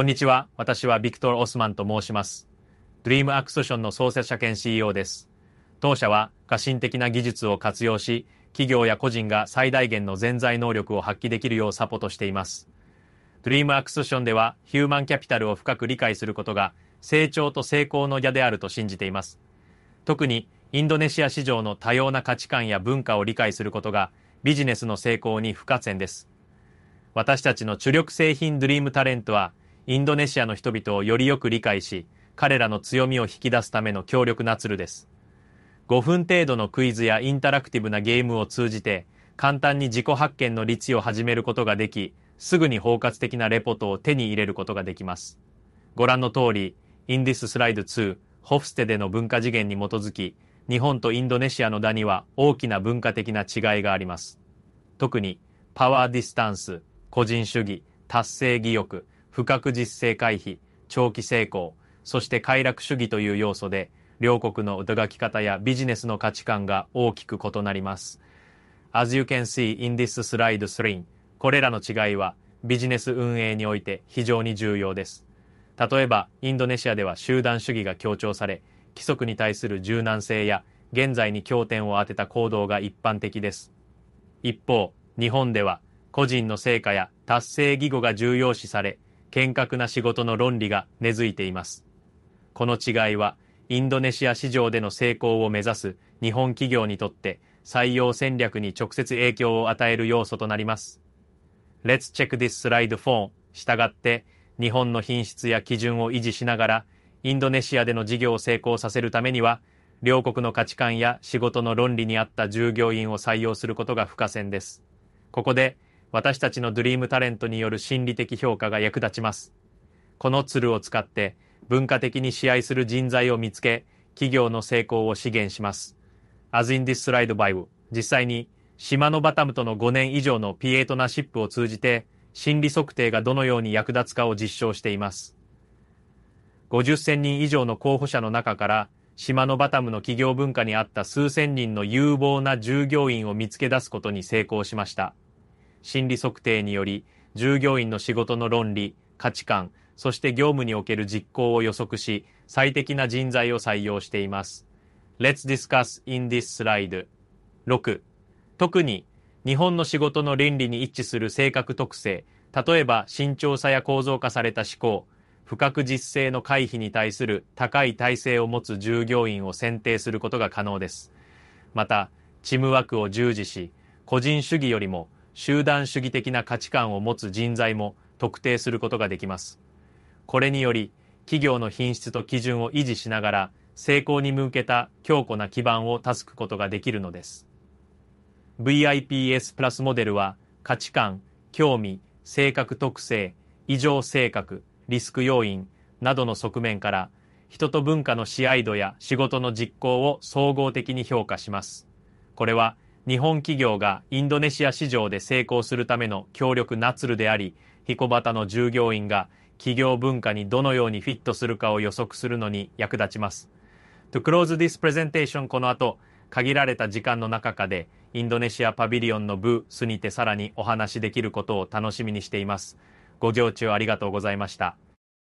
こんにちは。私はビクトル・オスマンと申します。ドリームアクソションの創設者兼 CEO です。当社は革新的な技術を活用し、企業や個人が最大限の全財能力を発揮できるようサポートしています。ドリームアクソションではヒューマンキャピタルを深く理解することが成長と成功の矢であると信じています。特にインドネシア市場の多様な価値観や文化を理解することがビジネスの成功に不可欠です。私たちの主力製品ドリームタレントはインドネシアの人々をよりよく理解し、彼らの強みを引き出すための強力なツールです。5分程度のクイズやインタラクティブなゲームを通じて、簡単に自己発見の率を始めることができ、すぐに包括的なレポートを手に入れることができます。ご覧の通り、インディススライド2、ホフステでの文化次元に基づき、日本とインドネシアのダニは大きな文化的な違いがあります。特に、パワーディスタンス、個人主義、達成義欲、不確実性回避、長期成功、そして快楽主義という要素で、両国の描き方やビジネスの価値観が大きく異なります。As you can see in this slide 3, これらの違いはビジネス運営において非常に重要です。例えば、インドネシアでは集団主義が強調され、規則に対する柔軟性や現在に焦点を当てた行動が一般的です。一方、日本では個人の成果や達成義語が重要視され、厳格な仕事の論理が根付いています。この違いは、インドネシア市場での成功を目指す日本企業にとって採用戦略に直接影響を与える要素となります。Let's check this slide p o n 従って、日本の品質や基準を維持しながら、インドネシアでの事業を成功させるためには、両国の価値観や仕事の論理に合った従業員を採用することが不可欠です。ここで、私たちのドリームタレントによる心理的評価が役立ちます。このツルを使って文化的に試合する人材を見つけ、企業の成功を資源します。As in this slide by w 実際に島のバタムとの5年以上のピエートナシップを通じて、心理測定がどのように役立つかを実証しています。5 0千人以上の候補者の中から、島のバタムの企業文化にあった数千人の有望な従業員を見つけ出すことに成功しました。心理測定により従業員の仕事の論理価値観そして業務における実行を予測し最適な人材を採用しています Let's discuss in this slide 6特に日本の仕事の倫理に一致する性格特性例えば慎重さや構造化された思考不確実性の回避に対する高い体制を持つ従業員を選定することが可能ですまたチームワークを従事し個人主義よりも集団主義的な価値観を持つ人材も特定することができます。これにより、企業の品質と基準を維持しながら、成功に向けた強固な基盤を助くことができるのです。VIPS プラスモデルは、価値観、興味、性格特性、異常性格、リスク要因などの側面から、人と文化の試合度や仕事の実行を総合的に評価します。これは日本企業がインドネシア市場で成功するための強力ナツルであり、ヒコバタの従業員が企業文化にどのようにフィットするかを予測するのに役立ちます。To close this presentation この後、限られた時間の中かで、インドネシアパビリオンのブースにてさらにお話しできることを楽しみにしています。ご乗中ありがとうございました。